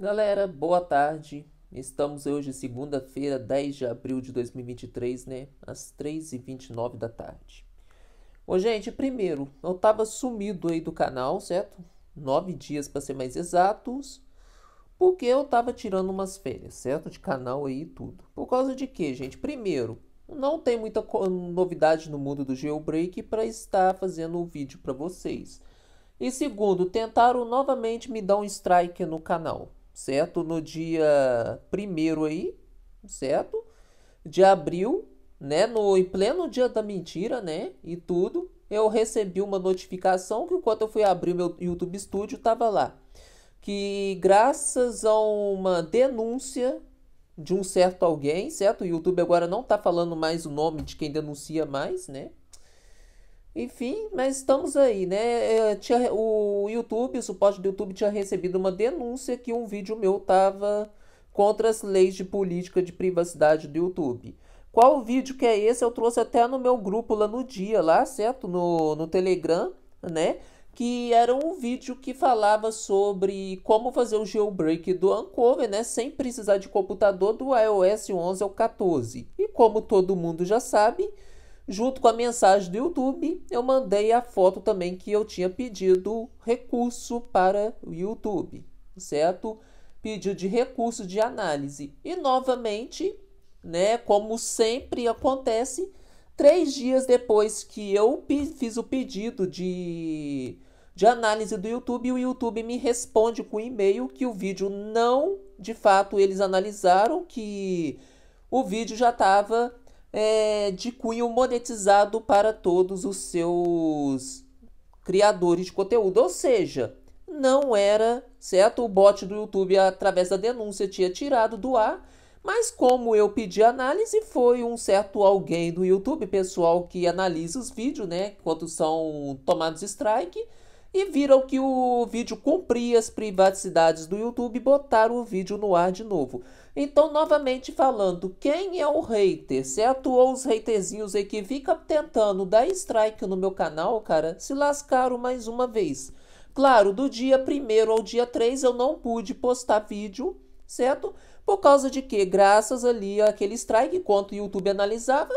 Galera, boa tarde. Estamos hoje, segunda-feira, 10 de abril de 2023, né? Às 3h29 da tarde. Ô, gente, primeiro, eu tava sumido aí do canal, certo? Nove dias para ser mais exatos, porque eu tava tirando umas férias, certo? De canal aí e tudo. Por causa de quê, gente? Primeiro, não tem muita novidade no mundo do jailbreak para estar fazendo o um vídeo para vocês. E segundo, tentaram novamente me dar um strike no canal certo? No dia primeiro aí, certo? De abril, né? No em pleno dia da mentira, né? E tudo, eu recebi uma notificação que enquanto eu fui abrir meu YouTube Studio tava lá que graças a uma denúncia de um certo alguém, certo? O YouTube agora não tá falando mais o nome de quem denuncia mais, né? Enfim, mas estamos aí, né? É, tinha, o YouTube, o suporte do YouTube tinha recebido uma denúncia que um vídeo meu tava contra as leis de política de privacidade do YouTube. Qual vídeo que é esse? Eu trouxe até no meu grupo lá no dia, lá, certo? No, no Telegram, né? Que era um vídeo que falava sobre como fazer o jailbreak do Uncover, né? Sem precisar de computador do iOS 11 ao 14. E como todo mundo já sabe, Junto com a mensagem do YouTube, eu mandei a foto também que eu tinha pedido recurso para o YouTube, certo? Pedido de recurso de análise. E novamente, né, como sempre acontece, três dias depois que eu fiz o pedido de, de análise do YouTube, o YouTube me responde com e-mail que o vídeo não, de fato, eles analisaram, que o vídeo já estava é, de cunho monetizado para todos os seus criadores de conteúdo. Ou seja, não era certo. O bot do YouTube, através da denúncia, tinha tirado do ar. Mas como eu pedi análise, foi um certo alguém do YouTube, pessoal que analisa os vídeos, né? Quando são tomados strike. E viram que o vídeo cumpria as privacidades do YouTube e botaram o vídeo no ar de novo. Então, novamente falando, quem é o hater? Certo? Ou os haterzinhos aí que fica tentando dar strike no meu canal, cara, se lascaram mais uma vez. Claro, do dia 1 ao dia 3 eu não pude postar vídeo, certo? Por causa de que, graças ali àquele strike, enquanto o YouTube analisava,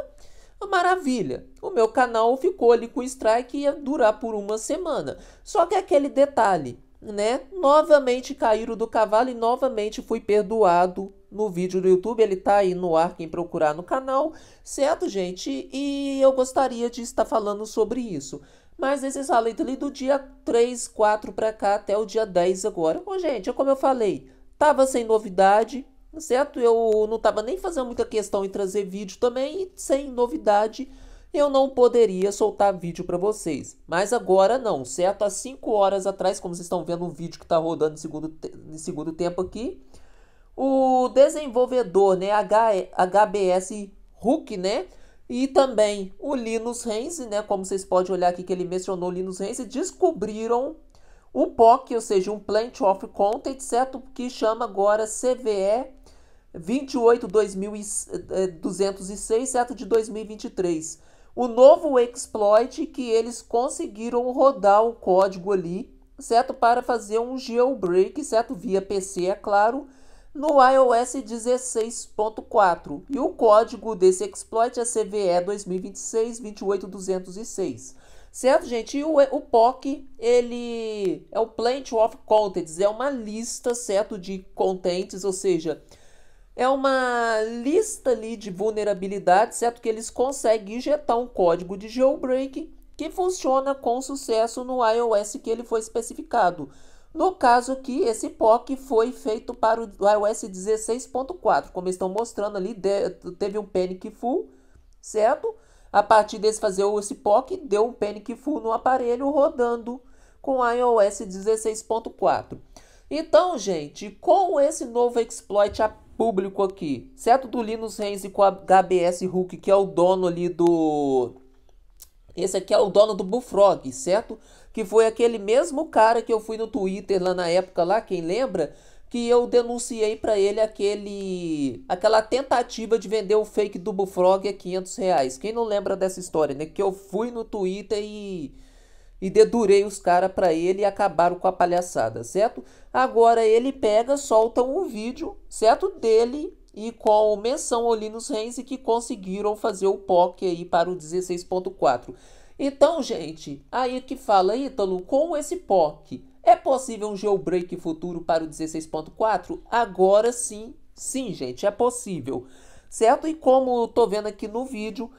maravilha. O meu canal ficou ali com strike e ia durar por uma semana. Só que aquele detalhe, né? Novamente caíram do cavalo e novamente fui perdoado no vídeo do YouTube, ele tá aí no ar, quem procurar no canal, certo, gente? E eu gostaria de estar falando sobre isso. Mas esse é salento ali do dia 3, 4 para cá até o dia 10 agora. Bom, gente, é como eu falei, tava sem novidade, certo? Eu não tava nem fazendo muita questão em trazer vídeo também, sem novidade eu não poderia soltar vídeo para vocês. Mas agora não, certo? Há 5 horas atrás, como vocês estão vendo o vídeo que está rodando em segundo, te... segundo tempo aqui, o desenvolvedor né, HBS Hook, né? E também o Linus Reis, né? Como vocês podem olhar aqui que ele mencionou Linus Reis, descobriram um POC, ou seja, um Plant of Content, certo? Que chama agora CVE 28.206, eh, eh, certo? De 2023. O novo exploit que eles conseguiram rodar o código ali, certo? Para fazer um jailbreak, certo? Via PC, é claro no iOS 16.4 e o código desse exploit é CVE 2026-28206. Certo, gente? E o, o POC, ele é o Plant of Contents, é uma lista, certo, de contents, ou seja, é uma lista ali de vulnerabilidades, certo? Que eles conseguem injetar um código de jailbreak que funciona com sucesso no iOS que ele foi especificado. No caso que esse POC foi feito para o iOS 16.4, como estão mostrando ali, teve um panic full, certo? A partir desse fazer esse POC, deu um panic full no aparelho rodando com iOS 16.4. Então, gente, com esse novo exploit público aqui, certo? Do Linus Reis e com a HBS Hook, que é o dono ali do esse aqui é o dono do Bullfrog, certo? Que foi aquele mesmo cara que eu fui no Twitter lá na época lá, quem lembra? Que eu denunciei para ele aquele aquela tentativa de vender o fake do Bullfrog a 500 reais. Quem não lembra dessa história, né? Que eu fui no Twitter e e dedurei os caras para ele e acabaram com a palhaçada, certo? Agora ele pega, solta um vídeo, certo? Dele e com menção ao Linus Reis e que conseguiram fazer o POC aí para o 16.4. Então, gente, aí que fala, Ítalo, com esse POC, é possível um jailbreak futuro para o 16.4? Agora sim, sim, gente, é possível. Certo? E como eu tô vendo aqui no vídeo,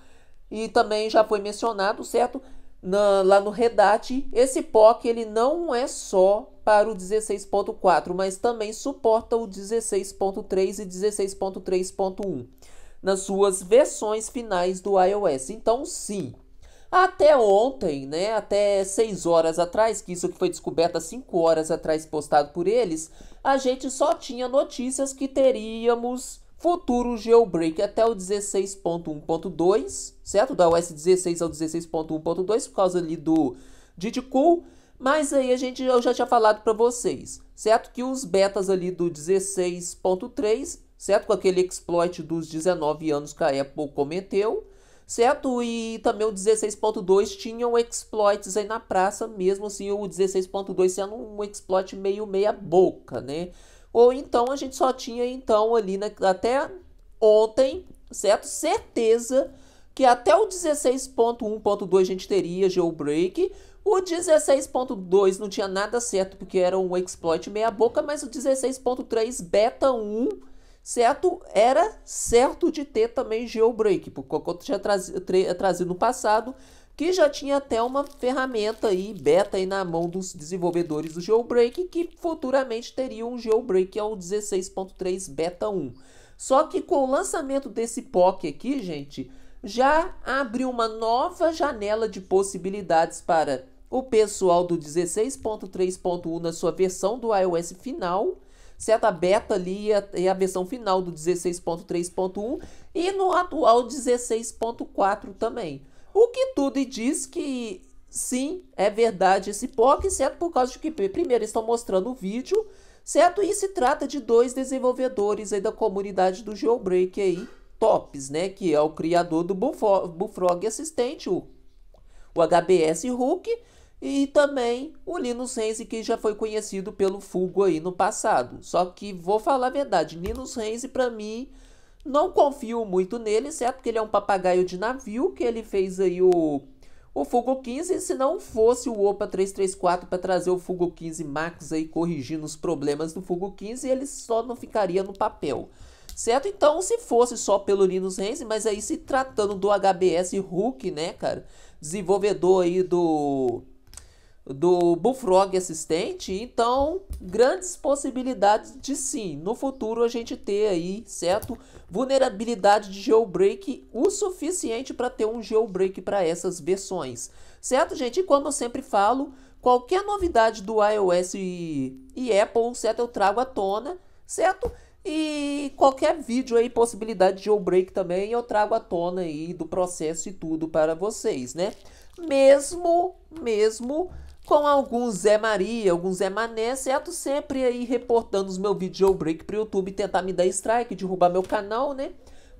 e também já foi mencionado, certo? Na, lá no Redat, esse POC ele não é só para o 16.4, mas também suporta o 16.3 e 16.3.1 nas suas versões finais do iOS. Então, sim, até ontem, né, até 6 horas atrás, que isso que foi descoberto há 5 horas atrás postado por eles, a gente só tinha notícias que teríamos futuro jailbreak até o 16.1.2, certo? Da OS 16 ao 16.1.2 por causa ali do Didicool. Mas aí a gente eu já tinha falado para vocês, certo? Que os betas ali do 16.3, certo? Com aquele exploit dos 19 anos que a Apple cometeu, certo? E também o 16.2 tinham exploits aí na praça, mesmo assim o 16.2 sendo um exploit meio meia boca, né? Ou então a gente só tinha então ali na, até ontem, certo? Certeza que até o 16.1.2 a gente teria jailbreak, o 16.2 não tinha nada certo, porque era um exploit meia boca, mas o 16.3 beta 1, certo? Era certo de ter também jailbreak, porque eu tinha trazido no passado, que já tinha até uma ferramenta aí, beta aí na mão dos desenvolvedores do jailbreak, que futuramente teria um jailbreak ao 16.3 beta 1. Só que com o lançamento desse POC aqui, gente, já abriu uma nova janela de possibilidades para o pessoal do 16.3.1 na sua versão do iOS final, certo? A beta ali é a, versão final do 16.3.1 e no atual 16.4 também. O que tudo diz que sim, é verdade esse POC, certo? Por causa de que primeiro estão mostrando o vídeo, certo? E se trata de dois desenvolvedores aí da comunidade do Jailbreak aí, tops, né? Que é o criador do Bullfrog Assistente, o o HBS Hook e também o Linus Reis, que já foi conhecido pelo Fugo aí no passado. Só que vou falar a verdade, Linus Reis para mim não confio muito nele, certo? Porque ele é um papagaio de navio que ele fez aí o o Fugo 15, se não fosse o Opa 334 para trazer o Fugo 15 Max aí corrigindo os problemas do Fugo 15, ele só não ficaria no papel. Certo? Então, se fosse só pelo Linus Reis, mas aí se tratando do HBS Hulk, né, cara? desenvolvedor aí do do Bullfrog assistente, então grandes possibilidades de sim, no futuro a gente ter aí, certo? Vulnerabilidade de jailbreak o suficiente para ter um jailbreak para essas versões. Certo, gente? E como eu sempre falo, qualquer novidade do iOS e, e Apple, certo, eu trago à tona, certo? E qualquer vídeo aí, possibilidade de jailbreak também, eu trago à tona aí do processo e tudo para vocês, né? Mesmo, mesmo com alguns Zé Maria, alguns Zé Mané, certo? Sempre aí reportando os meus vídeos jailbreak para o YouTube tentar me dar strike, derrubar meu canal, né?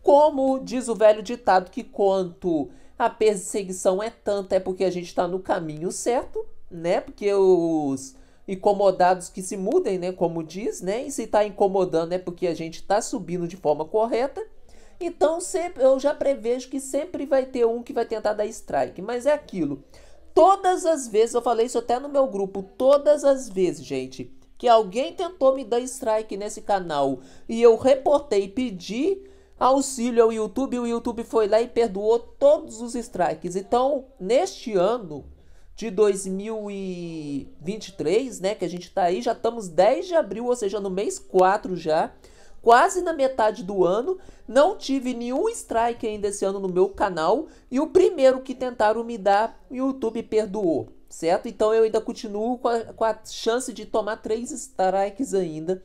Como diz o velho ditado que quanto a perseguição é tanta, é porque a gente está no caminho certo, né? Porque os incomodados que se mudem, né? Como diz, né? E se está incomodando é porque a gente está subindo de forma correta. Então sempre, eu já prevejo que sempre vai ter um que vai tentar dar strike. Mas é aquilo. Todas as vezes, eu falei isso até no meu grupo, todas as vezes, gente, que alguém tentou me dar strike nesse canal e eu reportei, pedi auxílio ao YouTube, o YouTube foi lá e perdoou todos os strikes. Então, neste ano, de 2023, né? Que a gente tá aí, já estamos 10 de abril, ou seja, no mês 4 já, quase na metade do ano. Não tive nenhum strike ainda esse ano no meu canal. E o primeiro que tentaram me dar, o YouTube perdoou, certo? Então eu ainda continuo com a, com a chance de tomar três strikes ainda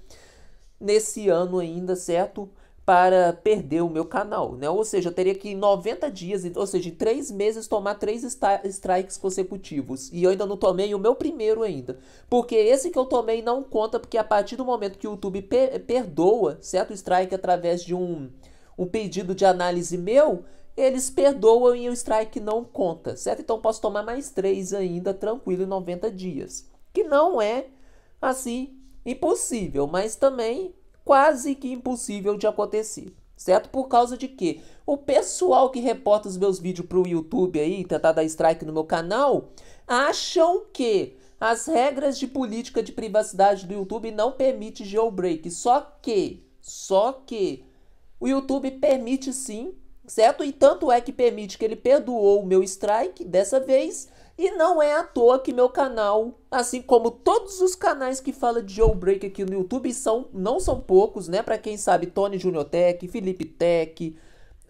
nesse ano ainda, certo? para perder o meu canal, né? Ou seja, eu teria que em 90 dias, ou seja, em 3 meses tomar 3 strikes consecutivos. E eu ainda não tomei o meu primeiro ainda. Porque esse que eu tomei não conta, porque a partir do momento que o YouTube per perdoa, certo? O strike através de um, um pedido de análise meu, eles perdoam e o strike não conta, certo? Então posso tomar mais 3 ainda tranquilo em 90 dias. Que não é assim impossível, mas também quase que impossível de acontecer. Certo? Por causa de que o pessoal que reporta os meus vídeos para o YouTube aí, tentar dar strike no meu canal, acham que as regras de política de privacidade do YouTube não permite jailbreak. Só que, só que o YouTube permite sim, certo? E tanto é que permite que ele perdoou o meu strike dessa vez e não é à toa que meu canal, assim como todos os canais que falam de jailbreak aqui no YouTube, são, não são poucos, né? Pra quem sabe, Tony Junior Tech, Felipe Tech,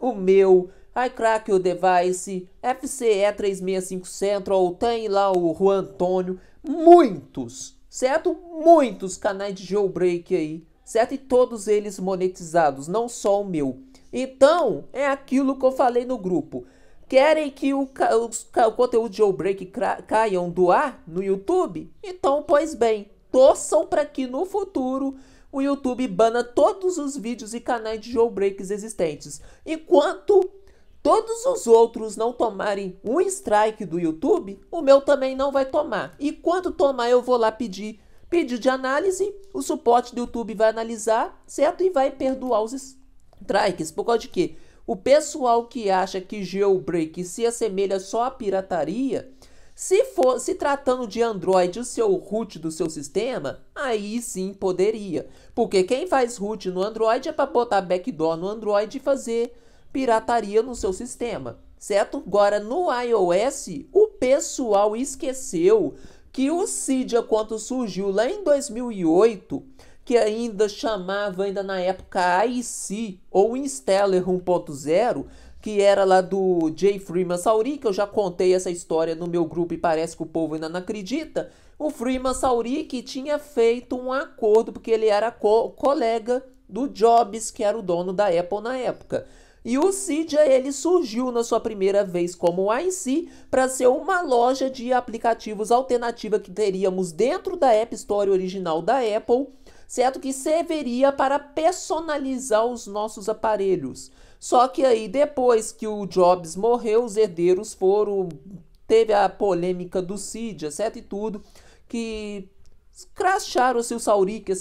o meu, iCrack o Device, FCE365 Central, tem lá o Juan Antônio, muitos, certo? Muitos canais de jailbreak aí, certo? E todos eles monetizados, não só o meu. Então, é aquilo que eu falei no grupo. Querem que o, o, o conteúdo de Jailbreak caiam do ar no YouTube? Então, pois bem, torçam para que no futuro o YouTube bana todos os vídeos e canais de jailbreaks existentes. Enquanto todos os outros não tomarem um strike do YouTube, o meu também não vai tomar. E quando tomar, eu vou lá pedir pedido de análise, o suporte do YouTube vai analisar, certo? E vai perdoar os strikes. Por causa de quê? O pessoal que acha que jailbreak se assemelha só à pirataria, se for se tratando de Android, o seu root do seu sistema, aí sim poderia. Porque quem faz root no Android é para botar backdoor no Android e fazer pirataria no seu sistema, certo? Agora no iOS, o pessoal esqueceu que o Cydia quando surgiu lá em 2008, que ainda chamava ainda na época IC ou Installer 1.0, que era lá do Jay Freeman Sauri, que eu já contei essa história no meu grupo e parece que o povo ainda não acredita. O Freeman Sauri que tinha feito um acordo porque ele era co colega do Jobs, que era o dono da Apple na época. E o Cydia ele surgiu na sua primeira vez como IC para ser uma loja de aplicativos alternativa que teríamos dentro da App Store original da Apple certo? Que serviria para personalizar os nossos aparelhos. Só que aí depois que o Jobs morreu, os herdeiros foram teve a polêmica do Cid, é certo e tudo, que cracharam-se os saurica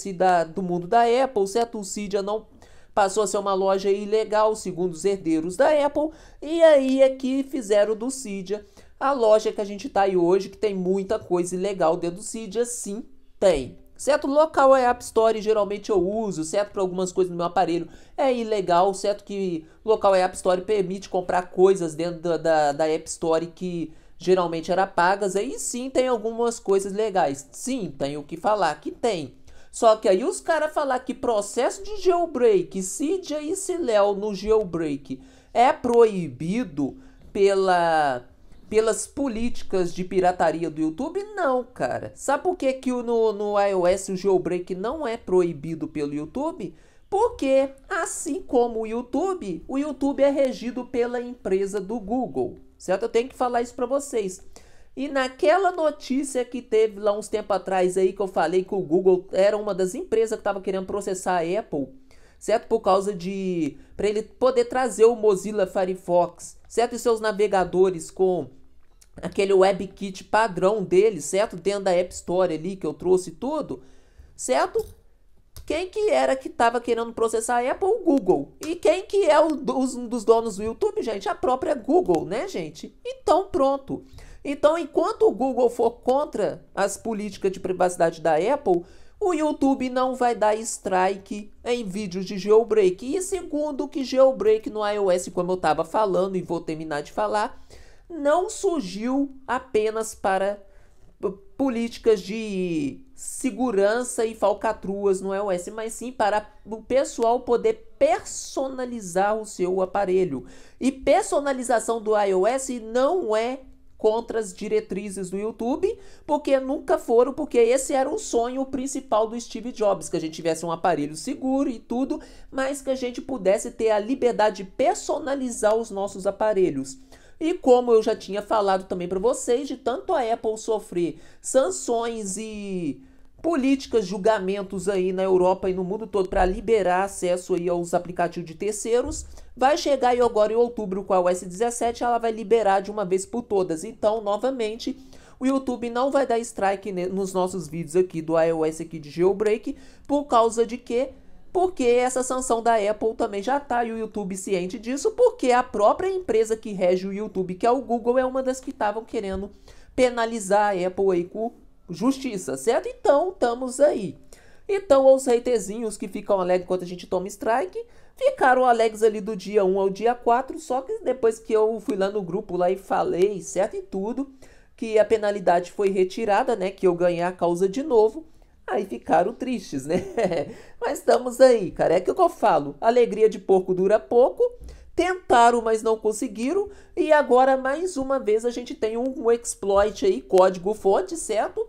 do mundo da Apple, certo? O Cid não passou a ser uma loja ilegal, segundo os herdeiros da Apple, e aí é que fizeram do Cydia a loja que a gente está aí hoje, que tem muita coisa ilegal dentro do Cydia, sim, tem. Certo local é App Store, geralmente eu uso, certo para algumas coisas no meu aparelho. É ilegal, certo que local é App Store permite comprar coisas dentro da, da, da App Store que geralmente era pagas. Aí sim tem algumas coisas legais. Sim, tem o que falar que tem. Só que aí os caras falar que processo de jailbreak, Cydia e Silel no jailbreak é proibido pela pelas políticas de pirataria do YouTube? Não, cara. Sabe por que, que no, no iOS o jailbreak não é proibido pelo YouTube? Porque, assim como o YouTube, o YouTube é regido pela empresa do Google, certo? Eu tenho que falar isso para vocês. E naquela notícia que teve lá uns tempo atrás aí que eu falei que o Google era uma das empresas que estava querendo processar a Apple, certo? Por causa de para ele poder trazer o Mozilla Firefox, certo? E seus navegadores com aquele WebKit padrão dele, certo? Dentro da App Store ali que eu trouxe tudo, certo? Quem que era que estava querendo processar a Apple? O Google. E quem que é um dos donos do YouTube, gente? A própria Google, né, gente? Então, pronto. Então, enquanto o Google for contra as políticas de privacidade da Apple, o YouTube não vai dar strike em vídeos de jailbreak. E segundo que jailbreak no iOS, como eu estava falando e vou terminar de falar, não surgiu apenas para uh, políticas de segurança e falcatruas no iOS, mas sim para o pessoal poder personalizar o seu aparelho. E personalização do iOS não é contra as diretrizes do YouTube, porque nunca foram, porque esse era o sonho principal do Steve Jobs, que a gente tivesse um aparelho seguro e tudo, mas que a gente pudesse ter a liberdade de personalizar os nossos aparelhos. E como eu já tinha falado também para vocês, de tanto a Apple sofrer sanções e políticas, julgamentos aí na Europa e no mundo todo para liberar acesso aí aos aplicativos de terceiros, vai chegar aí agora em outubro com a OS 17, ela vai liberar de uma vez por todas. Então, novamente, o YouTube não vai dar strike nos nossos vídeos aqui do iOS aqui de Jailbreak, por causa de que porque essa sanção da Apple também já está e o YouTube ciente disso, porque a própria empresa que rege o YouTube, que é o Google, é uma das que estavam querendo penalizar a Apple aí com justiça, certo? Então, estamos aí. Então, os reitezinhos que ficam alegres enquanto a gente toma strike, ficaram alegres ali do dia 1 ao dia 4, só que depois que eu fui lá no grupo lá e falei, certo? E tudo, que a penalidade foi retirada, né? Que eu ganhei a causa de novo. Aí ficaram tristes, né? mas estamos aí, cara. É que eu falo, alegria de porco dura pouco. Tentaram, mas não conseguiram. E agora, mais uma vez, a gente tem um, exploit aí, código fonte, certo?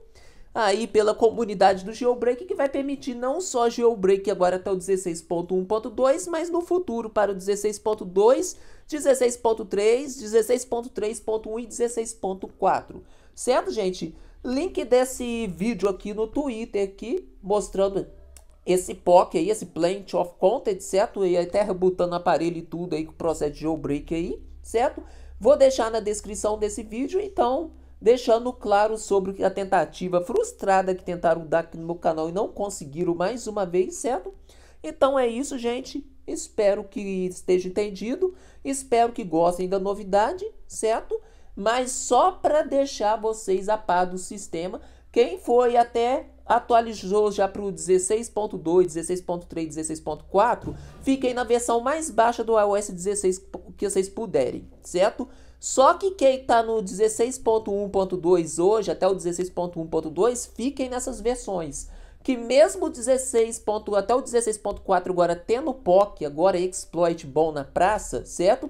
Aí pela comunidade do GeoBreak que vai permitir não só GeoBreak agora até tá o 16.1.2, mas no futuro para o 16.2, 16.3, 16.3.1 e 16.4. Certo, gente? Link desse vídeo aqui no Twitter aqui, mostrando esse POC aí, esse Plant of Content, certo? E até rebutando aparelho e tudo aí o processo de jailbreak aí, certo? Vou deixar na descrição desse vídeo, então, deixando claro sobre a tentativa frustrada que tentaram dar aqui no meu canal e não conseguiram mais uma vez, certo? Então é isso, gente. Espero que esteja entendido. Espero que gostem da novidade, certo? mas só para deixar vocês a par do sistema. Quem foi até atualizou já para o 16.2, 16.3, 16.4, fiquem na versão mais baixa do iOS 16 que vocês puderem, certo? Só que quem está no 16.1.2 hoje até o 16.1.2, fiquem nessas versões. Que mesmo 16. até o 16.4 agora tendo POC, agora exploit bom na praça, certo?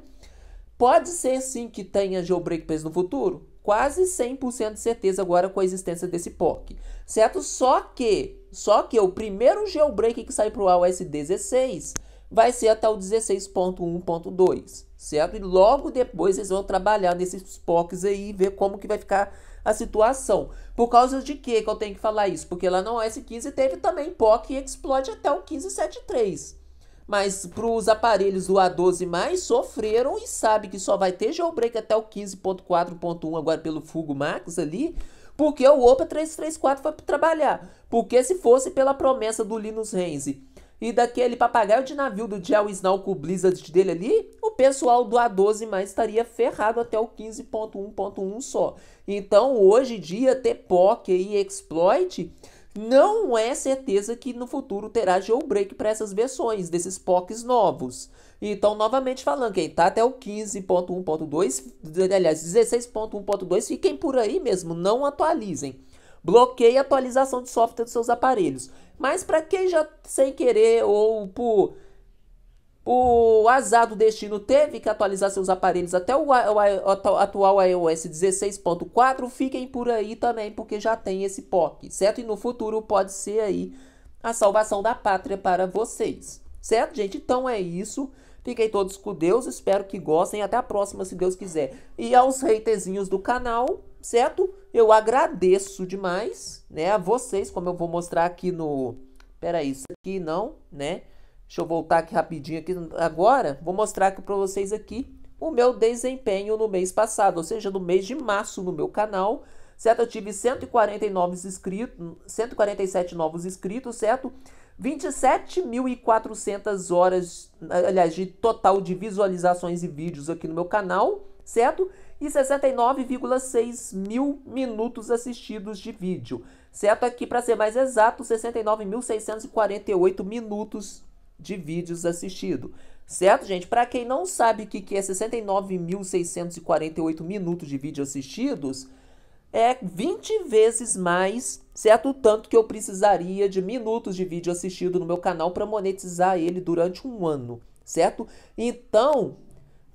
Pode ser sim que tenha jailbreak preso no futuro? Quase 100% de certeza agora com a existência desse POC. Certo? Só que, só que o primeiro jailbreak que sai para o iOS 16 vai ser até o 16.1.2, certo? E logo depois eles vão trabalhar nesses POCs aí e ver como que vai ficar a situação. Por causa de que que eu tenho que falar isso? Porque lá no iOS 15 teve também POC e explode até o 15.73 mas para os aparelhos do A12 mais sofreram e sabe que só vai ter jailbreak até o 15.4.1 agora pelo Fugo Max ali, porque o Opa 334 foi trabalhar. Porque se fosse pela promessa do Linus Renzi e daquele papagaio de navio do Gel Snow com o Blizzard dele ali, o pessoal do A12 mais estaria ferrado até o 15.1.1 só. Então, hoje em dia, ter POC e exploit não é certeza que no futuro terá jailbreak para essas versões desses POCs novos. Então, novamente falando, quem tá até o 15.1.2, aliás, 16.1.2, fiquem por aí mesmo, não atualizem. Bloqueie a atualização de software dos seus aparelhos. Mas para quem já sem querer ou por o azar do destino teve que atualizar seus aparelhos até o, atual iOS 16.4. Fiquem por aí também, porque já tem esse POC, certo? E no futuro pode ser aí a salvação da pátria para vocês, certo, gente? Então é isso. Fiquem todos com Deus, espero que gostem. Até a próxima, se Deus quiser. E aos haterzinhos do canal, certo? Eu agradeço demais, né? A vocês, como eu vou mostrar aqui no. Peraí, isso aqui não, né? Deixa eu voltar aqui rapidinho aqui agora. Vou mostrar aqui para vocês aqui o meu desempenho no mês passado, ou seja, no mês de março no meu canal, certo? Eu tive 149 inscritos, 147 novos inscritos, certo? 27.400 horas, aliás, de total de visualizações e vídeos aqui no meu canal, certo? E 69,6 mil minutos assistidos de vídeo, certo? Aqui, para ser mais exato, 69.648 minutos de vídeos assistido. Certo, gente? Para quem não sabe o que, que é 69.648 minutos de vídeo assistidos, é 20 vezes mais, certo? O tanto que eu precisaria de minutos de vídeo assistido no meu canal para monetizar ele durante um ano, certo? Então,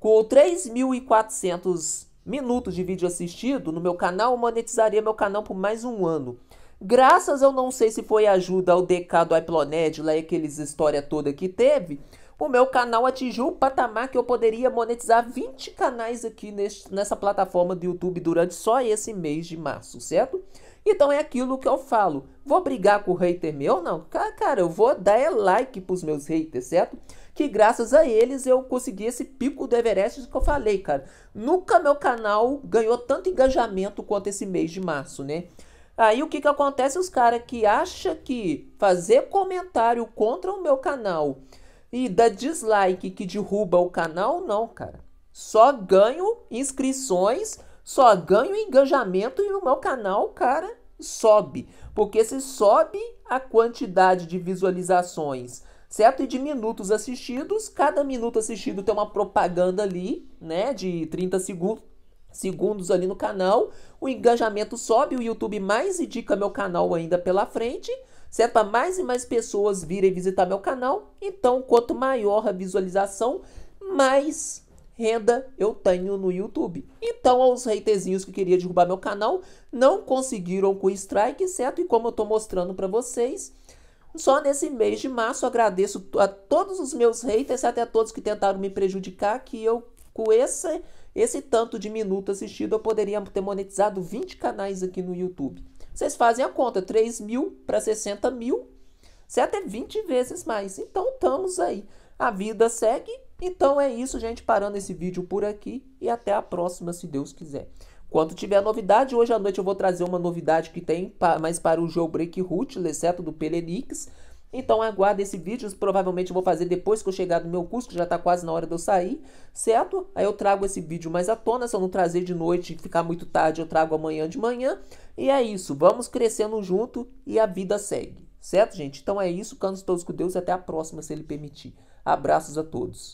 com 3.400 minutos de vídeo assistido no meu canal, eu monetizaria meu canal por mais um ano. Graças, eu não sei se foi ajuda ao DK do iPlanet, lá aqueles história toda que teve, o meu canal atingiu o patamar que eu poderia monetizar 20 canais aqui neste, nessa plataforma do YouTube durante só esse mês de março, certo? Então é aquilo que eu falo. Vou brigar com o hater meu? Não. Cara, eu vou dar é like pros meus haters, certo? Que graças a eles eu consegui esse pico do Everest que eu falei, cara. Nunca meu canal ganhou tanto engajamento quanto esse mês de março, né? Aí o que, que acontece? Os caras que acham que fazer comentário contra o meu canal e dar dislike que derruba o canal, não, cara. Só ganho inscrições, só ganho engajamento e o meu canal, cara, sobe. Porque se sobe a quantidade de visualizações, certo? E de minutos assistidos, cada minuto assistido tem uma propaganda ali, né, de 30 segundos segundos ali no canal, o engajamento sobe, o YouTube mais indica meu canal ainda pela frente, certo? É para mais e mais pessoas virem visitar meu canal. Então, quanto maior a visualização, mais renda eu tenho no YouTube. Então, aos haterzinhos que queria derrubar meu canal, não conseguiram com o strike, certo? E como eu estou mostrando para vocês, só nesse mês de março agradeço a todos os meus haters, até a todos que tentaram me prejudicar, que eu com esse esse tanto de minuto assistido eu poderia ter monetizado 20 canais aqui no YouTube. Vocês fazem a conta, 3 mil para 60 mil, você é até 20 vezes mais. Então estamos aí. A vida segue. Então é isso, gente. Parando esse vídeo por aqui e até a próxima, se Deus quiser. Quando tiver novidade, hoje à noite eu vou trazer uma novidade que tem, mais para o jogo Break Rootless, exceto do Pelenix. Então aguarda esse vídeo, provavelmente eu vou fazer depois que eu chegar do meu curso, que já está quase na hora de eu sair, certo? Aí eu trago esse vídeo mais à tona, se eu não trazer de noite e ficar muito tarde, eu trago amanhã de manhã. E é isso, vamos crescendo junto e a vida segue, certo, gente? Então é isso, cantos todos com Deus e até a próxima, se Ele permitir. Abraços a todos.